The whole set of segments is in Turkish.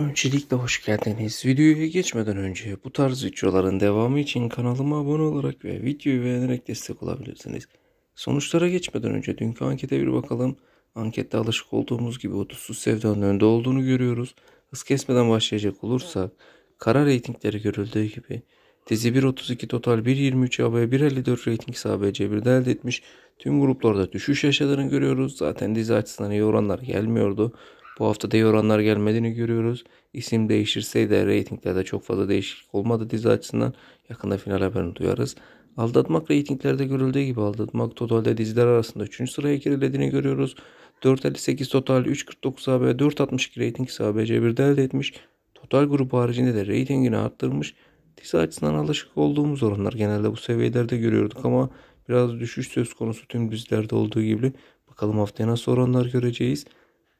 Öncelikle hoş geldiniz. Videoya geçmeden önce bu tarz videoların devamı için kanalıma abone olarak ve videoyu beğenerek destek olabilirsiniz. Sonuçlara geçmeden önce dünkü ankete bir bakalım. Ankette alışık olduğumuz gibi otuzsuz sevdanın önde olduğunu görüyoruz. Hız kesmeden başlayacak olursak kara reytingleri görüldüğü gibi dizi 1.32 total 1.23 AB 1.54 reyting ABC 1'de elde etmiş. Tüm gruplarda düşüş yaşadığını görüyoruz. Zaten dizi açısından iyi oranlar gelmiyordu. Bu hafta da iyi gelmediğini görüyoruz. İsim değiştirseydi reytinglerde çok fazla değişiklik olmadı dizi açısından. Yakında final haberini duyarız. Aldatmak reytinglerde görüldüğü gibi aldatmak totalde diziler arasında 3. sıraya gerilediğini görüyoruz. 4.58 total, 3.49 AB, 4.62 reyting ise bir 1de elde etmiş. Total grup haricinde de reytingini arttırmış. Dizi açısından alışık olduğumuz oranlar genelde bu seviyelerde görüyorduk ama biraz düşüş söz konusu tüm dizilerde olduğu gibi. Bakalım haftaya nasıl oranlar göreceğiz.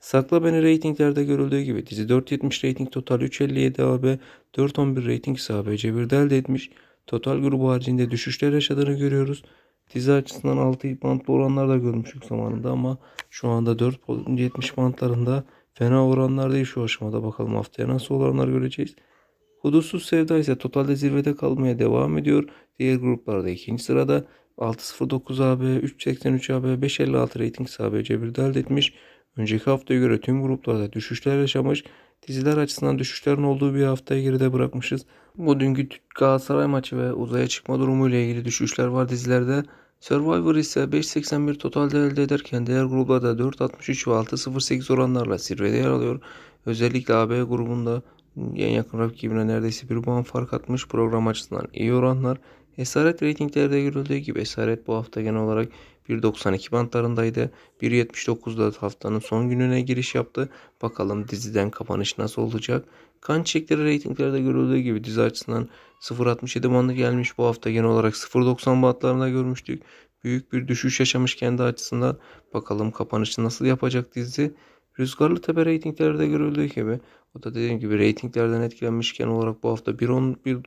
Sakla beni reytinglerde görüldüğü gibi dizi 4.70 reyting total 3.57 AB 4.11 reyting ise ABC 1'de elde etmiş. Total grubu haricinde düşüşler yaşadığını görüyoruz. Dizi açısından 6 bantlı oranlar da görmüştük zamanında ama şu anda 4.70 bantlarında fena oranlar değil şu aşamada. Bakalım haftaya nasıl oranlar göreceğiz. Hudutsuz Sevda ise totalde zirvede kalmaya devam ediyor. Diğer gruplarda ikinci sırada 6.09 AB, 3.83 AB, 5.56 rating ABC1'de elde etmiş. Önceki haftaya göre tüm gruplarda düşüşler yaşamış, diziler açısından düşüşlerin olduğu bir haftayı geride bırakmışız. Bu dünkü Galatasaray maçı ve uzaya çıkma durumu ile ilgili düşüşler var dizilerde. Survivor ise 5.81 totalde elde ederken diğer gruplarda 4.63 ve 6.08 oranlarla zirvede yer alıyor. Özellikle AB grubunda en yakın rakibine neredeyse bir puan fark atmış program açısından iyi oranlar Esaret reytinglerde görüldüğü gibi esaret bu hafta genel olarak 1.92 bantlarındaydı. 1.79'da haftanın son gününe giriş yaptı. Bakalım diziden kapanış nasıl olacak? Kan çiçekleri reytinglerde görüldüğü gibi dizi açısından 0.67 bandı gelmiş. Bu hafta genel olarak 0.90 bantlarında görmüştük. Büyük bir düşüş yaşamış kendi açısından. Bakalım kapanışı nasıl yapacak dizi? Rüzgarlı Tepe reytinglerde görüldüğü gibi o da dediğim gibi reytinglerden etkilenmişken olarak bu hafta 1.11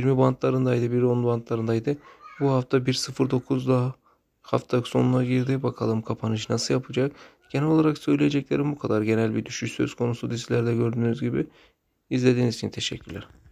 20 bantlarındaydı. bir 10 bantlarındaydı. Bu hafta 1.09 daha hafta sonuna girdi. Bakalım kapanış nasıl yapacak. Genel olarak söyleyeceklerim bu kadar. Genel bir düşüş söz konusu dizilerde gördüğünüz gibi. İzlediğiniz için teşekkürler.